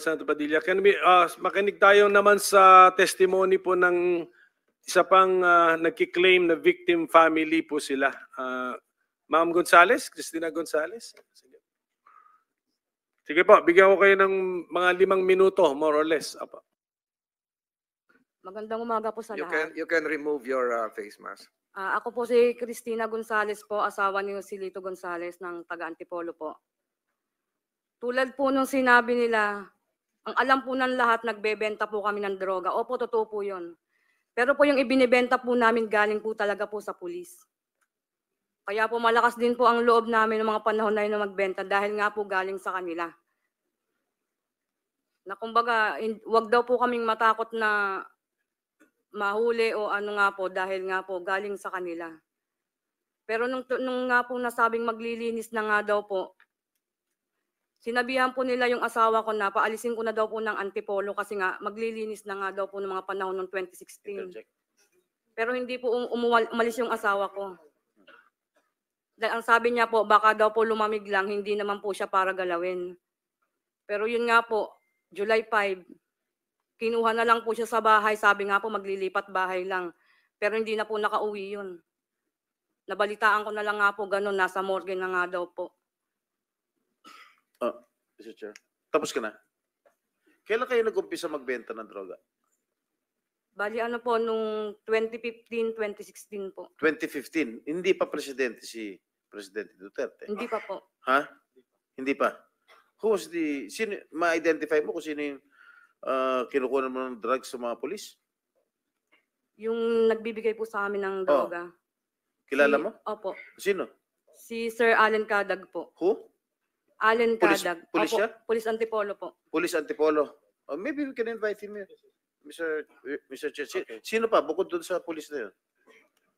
Senator Padilla. Can we, uh, makinig tayo naman sa testimony po ng isa pang uh, nagki-claim na victim family po sila. Uh, Ma'am Gonzales, Cristina Gonzales. Sige. Sige po, bigyan ko kayo ng mga limang minuto, more or less. Apa. Magandang umaga po sa You lahat. can, you can remove your uh, face mask. Ah, ako po si Cristina Gonzales po, asawa ni si Lito Gonzales ng taga Antipolo po. Tulad po nung sinabi nila, ang alam po ng lahat, nagbebenta po kami ng droga. Opo, totoo po yun. Pero po yung ibinibenta po namin galing po talaga po sa pulis. Kaya po malakas din po ang loob namin ng mga panahon na yun na magbenta dahil nga po galing sa kanila. Na kumbaga, wag daw po kaming matakot na mahuli o ano nga po dahil nga po galing sa kanila. Pero nung, nung nga po nasabing maglilinis na nga daw po, Sinabihan po nila yung asawa ko na paalisin ko na daw po ng antipolo kasi nga maglilinis na nga daw po ng mga panahon noong 2016. Pero hindi po um- umuwal- umalis yung asawa ko. Dahil ang sabi niya po, baka daw po lumamig lang, hindi naman po siya para galawin. Pero yun nga po, July 5, kinuha na lang po siya sa bahay. Sabi nga po, maglilipat bahay lang. Pero hindi na po nakauwi yun. Nabalitaan ko na lang nga po, ganun, nasa morgue na nga daw po. Oh, ah, Mr. Chair. Tapos ka na? Kailan kayo nag-umpisa magbenta ng droga? Bali ano po, nung 2015, 2016 po. 2015? Hindi pa presidente si Presidente Duterte. Hindi pa po. Ha? Hindi pa. Who was the, sino, ma-identify mo kung sino yung uh, kinukuha mo ng drugs sa mga polis? Yung nagbibigay po sa amin ng oh. droga. Oh. Kilala si, mo? Opo. Sino? Si Sir Alan Kadag po. Who? Allen Police- Kadag. police Opo, siya? Police Antipolo po. Police Antipolo. Oh, maybe we can invite him here. Mr. Mr. Chair, si- sino pa bukod doon sa police na yun?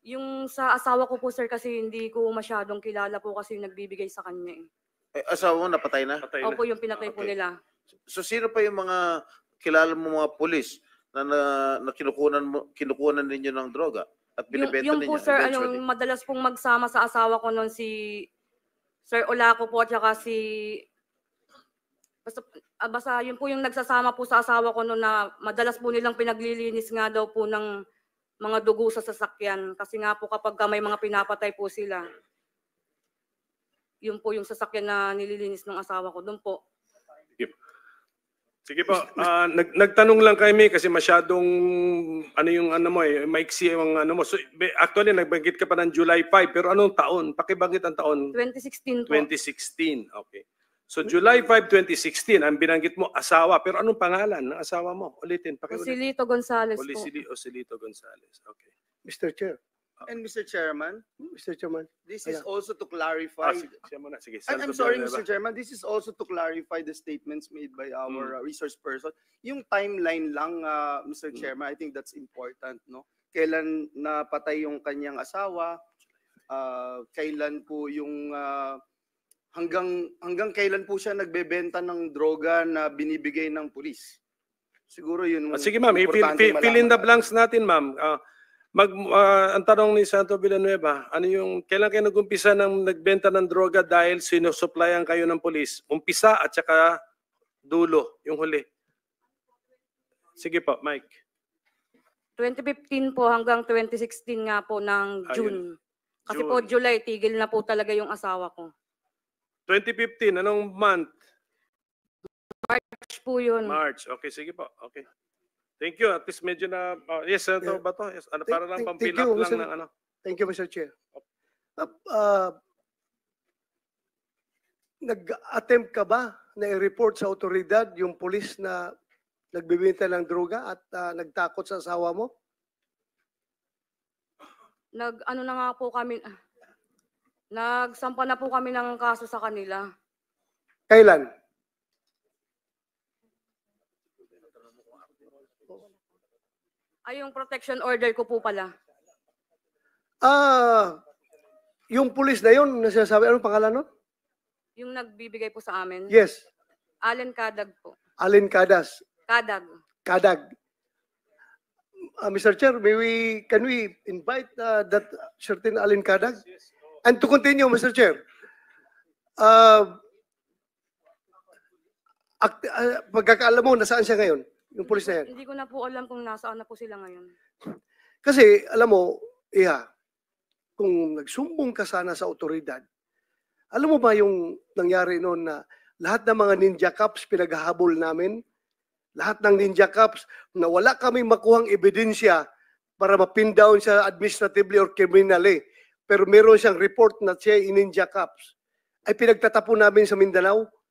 Yung sa asawa ko po sir kasi hindi ko masyadong kilala po kasi yung nagbibigay sa kanya eh. Eh, asawa mo napatay na? Patay na. Opo yung pinatay po Okay. nila. So sino pa yung mga kilala mo mga police na, na, na kinukunan mo kinukunan ninyo ng droga at Yung, ninyo? yung po sir, eventually? anong madalas pong magsama sa asawa ko noon si Sir Olaco po at saka si... Basta, ah, basta yun po yung nagsasama po sa asawa ko no na madalas po nilang pinaglilinis nga daw po ng mga dugo sa sasakyan. Kasi nga po kapag may mga pinapatay po sila, yun po yung sasakyan na nililinis ng asawa ko. Doon po. Sige po, uh, nag nagtanong lang kay kami kasi masyadong ano yung ano mo eh, maiksi yung ano mo. So, actually, nagbanggit ka pa ng July 5, pero anong taon? Pakibanggit ang taon? 2016 po. 2016, okay. So July 5, 2016, ang binanggit mo asawa, pero anong pangalan ng asawa mo? Ulitin, pakiulit. Osilito Gonzales Osilito, po. Osilito Gonzales, okay. Mr. Chair, And Mr. Chairman, Mr. Hmm, Chairman. this is also to clarify. Ah, sige, I'm sorry, Mr. Chairman, this is also to clarify the statements made by our hmm. uh, resource person. Yung timeline lang, uh, Mr. Hmm. Chairman, I think that's important, no? Kailan napatay yung kanyang asawa? Uh, kailan po yung uh, hanggang hanggang kailan po siya nagbebenta ng droga na binibigay ng pulis? Siguro yun. Ah, sige ma'am, I- fill, in the blanks natin ma'am. Ah, Mag, uh, ang tanong ni Santo Villanueva, ano yung, kailan kayo nag-umpisa ng nagbenta ng droga dahil sinusupplyan kayo ng polis? Umpisa at saka dulo, yung huli. Sige po, Mike. 2015 po hanggang 2016 nga po ng June. Ayun. Kasi June. po July, tigil na po talaga yung asawa ko. 2015, anong month? March po yun. March, okay, sige po. Okay. Thank you. At least medyo na, uh, yes, Senator yeah. Bato, yes, ano, para lang pampil lang Mr. ng ano. Thank you, Mr. Chair. Uh, uh, Nag-attempt ka ba na i-report sa otoridad yung polis na nagbibinta ng droga at uh, nagtakot sa asawa mo? Nag, ano na nga po kami, nagsampa na po kami ng kaso sa kanila. Kailan? Ay, yung protection order ko po pala. Ah, yung pulis na yun, nasasabi, anong pangalan nun? Yung nagbibigay po sa amin. Yes, Allen Kadag po. Alin Kadas, Kadag. Kadag. Uh, ah, Mr. Chair, may we, can we invite uh, that certain Alin Kadag? And to continue, Mr. Chair, uh, uh, pagkakaalam mo, nasaan siya ngayon? Yung pulis na Hindi ko na po alam kung nasaan na po sila ngayon. Kasi, alam mo, Iha, kung nagsumbong ka sana sa otoridad, alam mo ba yung nangyari noon na lahat ng mga ninja cops pinaghahabol namin? Lahat ng ninja cops na wala kaming makuhang ebidensya para mapin down siya administratively or criminally. Pero meron siyang report na siya ninja cops, Ay pinagtatapon namin sa Mindanao.